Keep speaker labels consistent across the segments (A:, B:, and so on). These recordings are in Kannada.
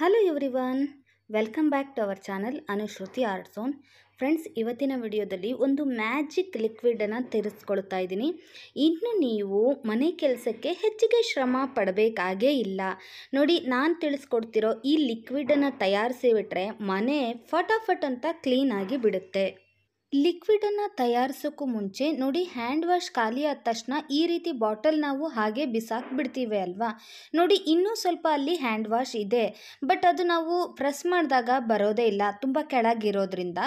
A: hello everyone welcome back to our channel Anushruti art art zone friends ಇವತ್ತಿನ ವಿಡಿಯೋದಲ್ಲಿ ಒಂದು ಮ್ಯಾಜಿಕ್ ಲಿಕ್ವಿಡನ್ನು ತೆರೆಸ್ಕೊಳ್ತಾ ಇದ್ದೀನಿ ಇನ್ನು ನೀವು ಮನೆ ಕೆಲಸಕ್ಕೆ ಹೆಚ್ಚಿಗೆ ಶ್ರಮ ಪಡಬೇಕಾಗೇ ಇಲ್ಲ ನೋಡಿ ನಾನು ತಿಳಿಸ್ಕೊಡ್ತಿರೋ ಈ ಲಿಕ್ವಿಡನ್ನು ತಯಾರಿಸಿ ಬಿಟ್ಟರೆ ಮನೆ ಫಟಾಫಟ್ ಅಂತ ಕ್ಲೀನಾಗಿ ಬಿಡುತ್ತೆ ಲಿಕ್ವಿಡನ್ನು ತಯಾರಿಸೋಕ್ಕೂ ಮುಂಚೆ ನೋಡಿ ಹ್ಯಾಂಡ್ ವಾಶ್ ಖಾಲಿ ಆದ ತಕ್ಷಣ ಈ ರೀತಿ ಬಾಟಲ್ ನಾವು ಹಾಗೆ ಬಿಸಾಕ್ಬಿಡ್ತೀವಿ ಅಲ್ವಾ ನೋಡಿ ಇನ್ನೂ ಸ್ವಲ್ಪ ಅಲ್ಲಿ ಹ್ಯಾಂಡ್ ವಾಶ್ ಇದೆ ಬಟ್ ಅದು ನಾವು ಪ್ರೆಸ್ ಮಾಡಿದಾಗ ಬರೋದೇ ಇಲ್ಲ ತುಂಬ ಕೆಳಗಿರೋದ್ರಿಂದ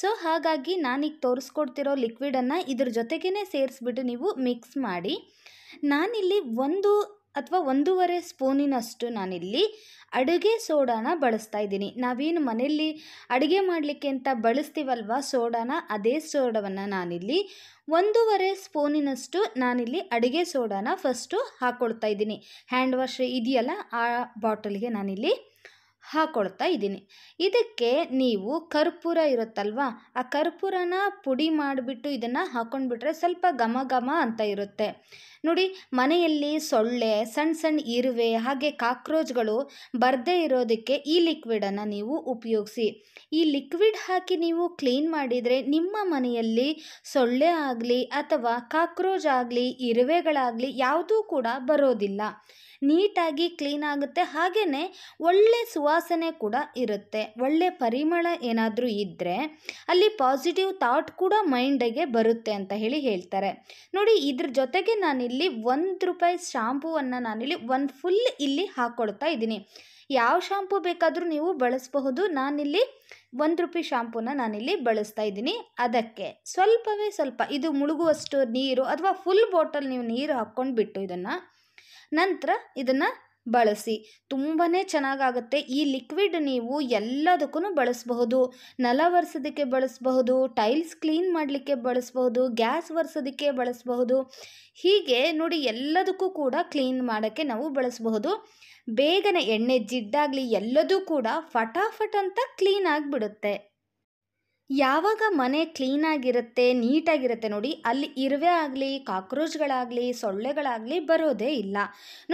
A: ಸೊ ಹಾಗಾಗಿ ನಾನೀಗ ತೋರಿಸ್ಕೊಡ್ತಿರೋ ಲಿಕ್ವಿಡನ್ನು ಇದ್ರ ಜೊತೆಗೇ ಸೇರಿಸ್ಬಿಟ್ಟು ನೀವು ಮಿಕ್ಸ್ ಮಾಡಿ ನಾನಿಲ್ಲಿ ಒಂದು ಅಥವಾ ಒಂದೂವರೆ ಸ್ಪೂನಿನಷ್ಟು ನಾನಿಲ್ಲಿ ಅಡುಗೆ ಸೋಡಾನ ಬಳಸ್ತಾ ಇದ್ದೀನಿ ನಾವೇನು ಮನೆಯಲ್ಲಿ ಅಡುಗೆ ಮಾಡಲಿಕ್ಕೆ ಅಂತ ಬಳಸ್ತೀವಲ್ವ ಸೋಡಾನ ಅದೇ ಸೋಡವನ್ನು ನಾನಿಲ್ಲಿ ಒಂದೂವರೆ ಸ್ಪೂನಿನಷ್ಟು ನಾನಿಲ್ಲಿ ಅಡುಗೆ ಸೋಡಾನ ಫಸ್ಟು ಹಾಕ್ಕೊಳ್ತಾ ಇದ್ದೀನಿ ಹ್ಯಾಂಡ್ ವಾಶ್ ಇದೆಯಲ್ಲ ಆ ಬಾಟಲ್ಗೆ ನಾನಿಲ್ಲಿ ಹಾಕೊಳ್ತಾ ಇದ್ದೀನಿ ಇದಕ್ಕೆ ನೀವು ಕರ್ಪೂರ ಇರುತ್ತಲ್ವಾ ಆ ಕರ್ಪೂರನ ಪುಡಿ ಮಾಡಿಬಿಟ್ಟು ಇದನ್ನು ಹಾಕ್ಕೊಂಡ್ಬಿಟ್ರೆ ಸ್ವಲ್ಪ ಘಮ ಘಮ ಅಂತ ಇರುತ್ತೆ ನೋಡಿ ಮನೆಯಲ್ಲಿ ಸೊಳ್ಳೆ ಸಣ್ಣ ಸಣ್ಣ ಇರುವೆ ಹಾಗೆ ಕಾಕ್ರೋಚ್ಗಳು ಬರದೇ ಇರೋದಕ್ಕೆ ಈ ಲಿಕ್ವಿಡನ್ನು ನೀವು ಉಪಯೋಗಿಸಿ ಈ ಲಿಕ್ವಿಡ್ ಹಾಕಿ ನೀವು ಕ್ಲೀನ್ ಮಾಡಿದರೆ ನಿಮ್ಮ ಮನೆಯಲ್ಲಿ ಸೊಳ್ಳೆ ಆಗಲಿ ಅಥವಾ ಕಾಕ್ರೋಚ್ ಆಗಲಿ ಇರುವೆಗಳಾಗಲಿ ಯಾವುದೂ ಕೂಡ ಬರೋದಿಲ್ಲ ನೀಟಾಗಿ ಕ್ಲೀನ್ ಆಗುತ್ತೆ ಹಾಗೆಯೇ ಒಳ್ಳೆ ಸುವ ಸುವಾಸನೆ ಕೂಡ ಇರುತ್ತೆ ಒಳ್ಳೆ ಪರಿಮಳ ಏನಾದರೂ ಇದ್ದರೆ ಅಲ್ಲಿ ಪಾಸಿಟಿವ್ ಥಾಟ್ ಕೂಡ ಮೈಂಡಿಗೆ ಬರುತ್ತೆ ಅಂತ ಹೇಳಿ ಹೇಳ್ತಾರೆ ನೋಡಿ ಇದ್ರ ಜೊತೆಗೆ ನಾನಿಲ್ಲಿ ಒಂದು ರೂಪಾಯಿ ಶಾಂಪೂವನ್ನು ನಾನಿಲ್ಲಿ ಒಂದು ಫುಲ್ ಇಲ್ಲಿ ಹಾಕ್ಕೊಡ್ತಾ ಇದ್ದೀನಿ ಯಾವ ಶಾಂಪು ಬೇಕಾದರೂ ನೀವು ಬಳಸಬಹುದು ನಾನಿಲ್ಲಿ ಒಂದು ರೂಪಾಯಿ ಶಾಂಪೂನ ನಾನಿಲ್ಲಿ ಬಳಸ್ತಾ ಇದ್ದೀನಿ ಅದಕ್ಕೆ ಸ್ವಲ್ಪವೇ ಸ್ವಲ್ಪ ಇದು ಮುಳುಗುವಷ್ಟು ನೀರು ಅಥವಾ ಫುಲ್ ಬಾಟಲ್ ನೀವು ನೀರು ಬಿಟ್ಟು ಇದನ್ನು ನಂತರ ಇದನ್ನು ಬಳಸಿ ತುಂಬಾ ಚೆನ್ನಾಗಾಗುತ್ತೆ ಈ ಲಿಕ್ವಿಡ್ ನೀವು ಎಲ್ಲದಕ್ಕೂ ಬಳಸಬಹುದು ನೆಲ ಒರೆಸೋದಕ್ಕೆ ಬಳಸಬಹುದು ಟೈಲ್ಸ್ ಕ್ಲೀನ್ ಮಾಡಲಿಕ್ಕೆ ಬಳಸಬಹುದು ಗ್ಯಾಸ್ ಒರೆಸೋದಕ್ಕೆ ಬಳಸಬಹುದು ಹೀಗೆ ನೋಡಿ ಎಲ್ಲದಕ್ಕೂ ಕೂಡ ಕ್ಲೀನ್ ಮಾಡೋಕ್ಕೆ ನಾವು ಬಳಸಬಹುದು ಬೇಗನೆ ಎಣ್ಣೆ ಜಿಡ್ಡಾಗಲಿ ಎಲ್ಲದೂ ಕೂಡ ಫಟಾಫಟ್ ಅಂತ ಕ್ಲೀನ್ ಆಗಿಬಿಡುತ್ತೆ ಯಾವಾಗ ಮನೆ ಕ್ಲೀನಾಗಿರುತ್ತೆ ನೀಟಾಗಿರುತ್ತೆ ನೋಡಿ ಅಲ್ಲಿ ಇರುವೆ ಆಗಲಿ ಕಾಕ್ರೋಚ್ಗಳಾಗಲಿ ಸೊಳ್ಳೆಗಳಾಗಲಿ ಬರೋದೇ ಇಲ್ಲ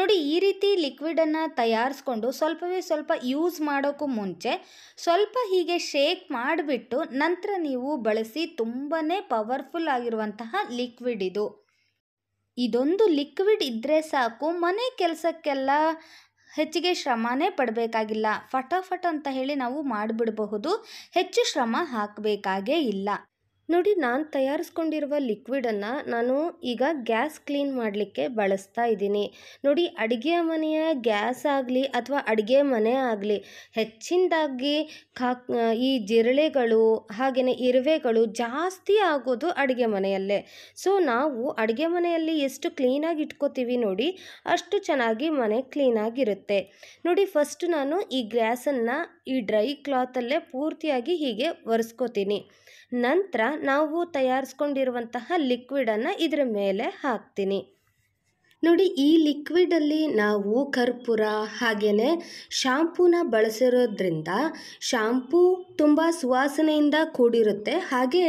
A: ನೋಡಿ ಈ ರೀತಿ ಲಿಕ್ವಿಡನ್ನು ತಯಾರಿಸ್ಕೊಂಡು ಸ್ವಲ್ಪವೇ ಸ್ವಲ್ಪ ಯೂಸ್ ಮಾಡೋಕ್ಕೂ ಮುಂಚೆ ಸ್ವಲ್ಪ ಹೀಗೆ ಶೇಕ್ ಮಾಡಿಬಿಟ್ಟು ನಂತರ ನೀವು ಬಳಸಿ ತುಂಬಾ ಪವರ್ಫುಲ್ ಆಗಿರುವಂತಹ ಲಿಕ್ವಿಡ್ ಇದು ಇದೊಂದು ಲಿಕ್ವಿಡ್ ಇದ್ದರೆ ಸಾಕು ಮನೆ ಕೆಲಸಕ್ಕೆಲ್ಲ ಹೆಚ್ಚಿಗೆ ಶ್ರಮನೇ ಪಡಬೇಕಾಗಿಲ್ಲ ಫಟಾಫಟ್ ಅಂತ ಹೇಳಿ ನಾವು ಮಾಡಿಬಿಡಬಹುದು ಹೆಚ್ಚು ಶ್ರಮ ಹಾಕಬೇಕಾಗೇ ಇಲ್ಲ ನೋಡಿ ನಾನು ತಯಾರಿಸ್ಕೊಂಡಿರುವ ಲಿಕ್ವಿಡನ್ನು ನಾನು ಈಗ ಗ್ಯಾಸ್ ಕ್ಲೀನ್ ಮಾಡಲಿಕ್ಕೆ ಬಳಸ್ತಾ ಇದ್ದೀನಿ ನೋಡಿ ಅಡುಗೆ ಮನೆಯ ಗ್ಯಾಸ್ ಆಗಲಿ ಅಥವಾ ಅಡುಗೆ ಮನೆ ಆಗಲಿ ಹೆಚ್ಚಿನದಾಗಿ ಕಾಕ್ ಈ ಜಿರಳೆಗಳು ಹಾಗೆಯೇ ಇರುವೆಗಳು ಜಾಸ್ತಿ ಆಗೋದು ಅಡುಗೆ ಮನೆಯಲ್ಲೇ ಸೊ ನಾವು ಅಡುಗೆ ಮನೆಯಲ್ಲಿ ಎಷ್ಟು ಕ್ಲೀನಾಗಿ ಇಟ್ಕೋತೀವಿ ನೋಡಿ ಅಷ್ಟು ಚೆನ್ನಾಗಿ ಮನೆ ಕ್ಲೀನಾಗಿರುತ್ತೆ ನೋಡಿ ಫಸ್ಟ್ ನಾನು ಈ ಗ್ಯಾಸನ್ನು ಈ ಡ್ರೈ ಕ್ಲಾತಲ್ಲೇ ಪೂರ್ತಿಯಾಗಿ ಹೀಗೆ ಒರೆಸ್ಕೋತೀನಿ ನಂತರ ನಾವು ತಯಾರಿಸ್ಕೊಂಡಿರುವಂತಹ ಲಿಕ್ವಿಡನ್ನು ಇದರ ಮೇಲೆ ಹಾಕ್ತೀನಿ ನೋಡಿ ಈ ಲಿಕ್ವಿಡಲ್ಲಿ ನಾವು ಕರ್ಪೂರ ಹಾಗೆಯೇ ಶಾಂಪೂನ ಬಳಸಿರೋದ್ರಿಂದ ಶಾಂಪೂ ತುಂಬ ಸುವಾಸನೆಯಿಂದ ಕೂಡಿರುತ್ತೆ ಹಾಗೆ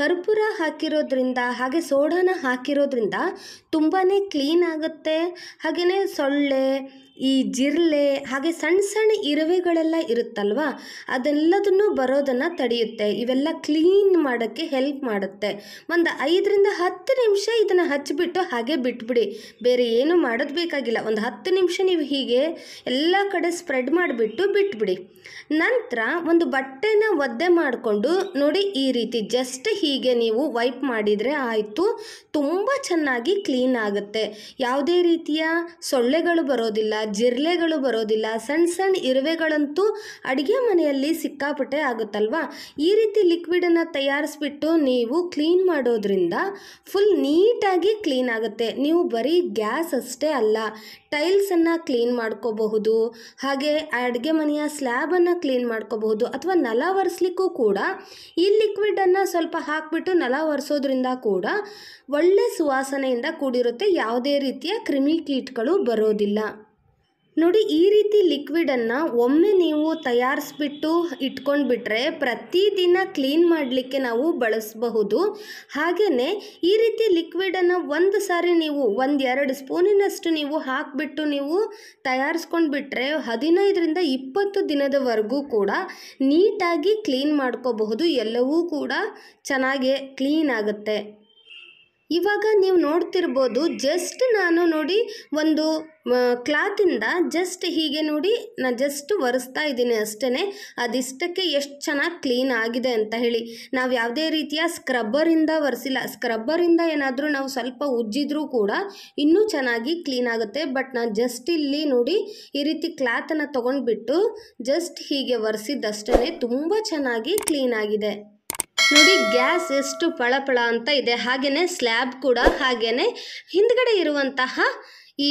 A: ಕರ್ಪೂರ ಹಾಕಿರೋದ್ರಿಂದ ಹಾಗೆ ಸೋಡಾನ ಹಾಕಿರೋದ್ರಿಂದ ತುಂಬಾ ಕ್ಲೀನ್ ಆಗುತ್ತೆ ಹಾಗೆಯೇ ಸೊಳ್ಳೆ ಈ ಜಿರ್ಲೆ ಹಾಗೆ ಸಣ್ಣ ಸಣ್ಣ ಇರುವೆಗಳೆಲ್ಲ ಇರುತ್ತಲ್ವ ಅದೆಲ್ಲದನ್ನು ಬರೋದನ್ನು ತಡೆಯುತ್ತೆ ಇವೆಲ್ಲ ಕ್ಲೀನ್ ಮಾಡೋಕ್ಕೆ ಹೆಲ್ಪ್ ಮಾಡುತ್ತೆ ಒಂದು ಐದರಿಂದ ಹತ್ತು ನಿಮಿಷ ಇದನ್ನು ಹಚ್ಚಿಬಿಟ್ಟು ಹಾಗೆ ಬಿಟ್ಬಿಡಿ ಬೇರೆ ಏನು ಮಾಡೋದು ಬೇಕಾಗಿಲ್ಲ ಒಂದು ಹತ್ತು ನಿಮಿಷ ನೀವು ಹೀಗೆ ಎಲ್ಲ ಕಡೆ ಸ್ಪ್ರೆಡ್ ಮಾಡಿಬಿಟ್ಟು ಬಿಟ್ಬಿಡಿ ನಂತರ ಒಂದು ಬಟ್ಟೆನ ಒದ್ದೆ ಮಾಡಿಕೊಂಡು ನೋಡಿ ಈ ರೀತಿ ಜಸ್ಟ್ ಹೀಗೆ ನೀವು ವೈಪ್ ಮಾಡಿದರೆ ಆಯಿತು ತುಂಬ ಚೆನ್ನಾಗಿ ಕ್ಲೀನ್ ಆಗುತ್ತೆ ಯಾವುದೇ ರೀತಿಯ ಸೊಳ್ಳೆಗಳು ಬರೋದಿಲ್ಲ ಜಿರ್ಲೆಗಳು ಬರೋದಿಲ್ಲ ಸಣ್ಣ ಸಣ್ಣ ಇರುವೆಗಳಂತೂ ಅಡುಗೆ ಮನೆಯಲ್ಲಿ ಸಿಕ್ಕಾಪಟ್ಟೆ ಆಗುತ್ತಲ್ವಾ ಈ ರೀತಿ ಲಿಕ್ವಿಡನ್ನು ತಯಾರಿಸ್ಬಿಟ್ಟು ನೀವು ಕ್ಲೀನ್ ಮಾಡೋದ್ರಿಂದ ಫುಲ್ ನೀಟಾಗಿ ಕ್ಲೀನ್ ಆಗುತ್ತೆ ನೀವು ಬರೀ ಗ್ಯಾಸ್ ಅಷ್ಟೇ ಅಲ್ಲ ಟೈಲ್ಸನ್ನು ಕ್ಲೀನ್ ಮಾಡ್ಕೋಬಹುದು ಹಾಗೆ ಅಡುಗೆ ಮನೆಯ ಸ್ಲ್ಯಾಬನ್ನು ಕ್ಲೀನ್ ಮಾಡ್ಕೋಬಹುದು ಅಥವಾ ನಲ ಒರೆಸ್ಲಿಕ್ಕೂ ಕೂಡ ಈ ಲಿಕ್ವಿಡನ್ನು ಸ್ವಲ್ಪ ಹಾಕಿಬಿಟ್ಟು ನಲ ಒರೆಸೋದ್ರಿಂದ ಕೂಡ ಒಳ್ಳೆ ಸುವಾಸನೆಯಿಂದ ಕೂಡಿರುತ್ತೆ ಯಾವುದೇ ರೀತಿಯ ಕ್ರಿಮಿಕೀಟ್ಗಳು ಬರೋದಿಲ್ಲ ನೋಡಿ ಈ ರೀತಿ ಲಿಕ್ವಿಡನ್ನು ಒಮ್ಮೆ ನೀವು ತಯಾರಿಸ್ಬಿಟ್ಟು ಬಿಟ್ಟರೆ ಪ್ರತಿದಿನ ಕ್ಲೀನ್ ಮಾಡಲಿಕ್ಕೆ ನಾವು ಬಳಸಬಹುದು ಹಾಗೆಯೇ ಈ ರೀತಿ ಲಿಕ್ವಿಡನ್ನು ಒಂದು ಸಾರಿ ನೀವು ಒಂದೆರಡು ಸ್ಪೂನಿನಷ್ಟು ನೀವು ಹಾಕಿಬಿಟ್ಟು ನೀವು ಬಿಟ್ಟರೆ ಹದಿನೈದರಿಂದ ಇಪ್ಪತ್ತು ದಿನದವರೆಗೂ ಕೂಡ ನೀಟಾಗಿ ಕ್ಲೀನ್ ಮಾಡ್ಕೋಬಹುದು ಎಲ್ಲವೂ ಕೂಡ ಚೆನ್ನಾಗೇ ಕ್ಲೀನ್ ಆಗುತ್ತೆ ಇವಾಗ ನೀವು ನೋಡ್ತಿರ್ಬೋದು ಜಸ್ಟ್ ನಾನು ನೋಡಿ ಒಂದು ಕ್ಲಾತಿಂದ ಜಸ್ಟ್ ಹೀಗೆ ನೋಡಿ ನಾನು ಜಸ್ಟ್ ಒರೆಸ್ತಾ ಇದ್ದೀನಿ ಅಷ್ಟೇ ಅದಿಷ್ಟಕ್ಕೆ ಎಷ್ಟು ಚೆನ್ನಾಗಿ ಕ್ಲೀನ್ ಆಗಿದೆ ಅಂತ ಹೇಳಿ ನಾವು ಯಾವುದೇ ರೀತಿಯ ಸ್ಕ್ರಬ್ಬರಿಂದ ಒರೆಸಿಲ್ಲ ಸ್ಕ್ರಬ್ಬರಿಂದ ಏನಾದರೂ ನಾವು ಸ್ವಲ್ಪ ಉಜ್ಜಿದ್ರೂ ಕೂಡ ಇನ್ನೂ ಚೆನ್ನಾಗಿ ಕ್ಲೀನ್ ಆಗುತ್ತೆ ಬಟ್ ನಾನು ಜಸ್ಟ್ ಇಲ್ಲಿ ನೋಡಿ ಈ ರೀತಿ ಕ್ಲಾತನ್ನು ತೊಗೊಂಡ್ಬಿಟ್ಟು ಜಸ್ಟ್ ಹೀಗೆ ಒರೆಸಿದ್ದಷ್ಟೇ ತುಂಬ ಚೆನ್ನಾಗಿ ಕ್ಲೀನ್ ಆಗಿದೆ ನೋಡಿ ಗ್ಯಾಸ್ ಎಷ್ಟು ಪಳಪಳ ಅಂತ ಇದೆ ಹಾಗೆಯೇ ಸ್ಲ್ಯಾಬ್ ಕೂಡ ಹಾಗೆಯೇ ಹಿಂದ್ಗಡೆ ಇರುವಂತಹ ಈ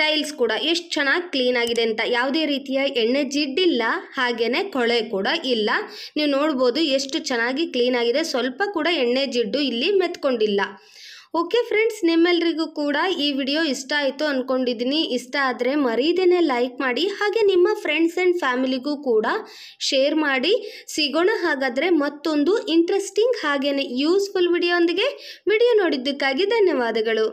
A: ಟೈಲ್ಸ್ ಕೂಡ ಎಷ್ಟು ಚೆನ್ನಾಗಿ ಕ್ಲೀನ್ ಆಗಿದೆ ಅಂತ ಯಾವುದೇ ರೀತಿಯ ಎಣ್ಣೆ ಜಿಡ್ಡಿಲ್ಲ ಹಾಗೇನೆ ಕೊಳೆ ಕೂಡ ಇಲ್ಲ ನೀವು ನೋಡ್ಬೋದು ಎಷ್ಟು ಚೆನ್ನಾಗಿ ಕ್ಲೀನ್ ಆಗಿದೆ ಸ್ವಲ್ಪ ಕೂಡ ಎಣ್ಣೆ ಜಿಡ್ಡು ಇಲ್ಲಿ ಮೆತ್ಕೊಂಡಿಲ್ಲ ಓಕೆ ಫ್ರೆಂಡ್ಸ್ ನಿಮ್ಮೆಲ್ರಿಗೂ ಕೂಡ ಈ ವಿಡಿಯೋ ಇಷ್ಟ ಆಯಿತು ಅಂದ್ಕೊಂಡಿದ್ದೀನಿ ಇಷ್ಟ ಆದರೆ ಮರೀದೇನೆ ಲೈಕ್ ಮಾಡಿ ಹಾಗೆ ನಿಮ್ಮ ಫ್ರೆಂಡ್ಸ್ ಆ್ಯಂಡ್ ಫ್ಯಾಮಿಲಿಗೂ ಕೂಡ ಶೇರ್ ಮಾಡಿ ಸಿಗೋಣ ಹಾಗಾದರೆ ಮತ್ತೊಂದು ಇಂಟ್ರೆಸ್ಟಿಂಗ್ ಹಾಗೆಯೇ ಯೂಸ್ಫುಲ್ ವಿಡಿಯೋ ವಿಡಿಯೋ ನೋಡಿದ್ದಕ್ಕಾಗಿ ಧನ್ಯವಾದಗಳು